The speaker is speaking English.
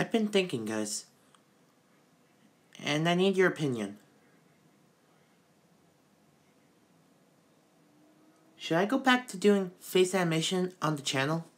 I've been thinking, guys. And I need your opinion. Should I go back to doing face animation on the channel?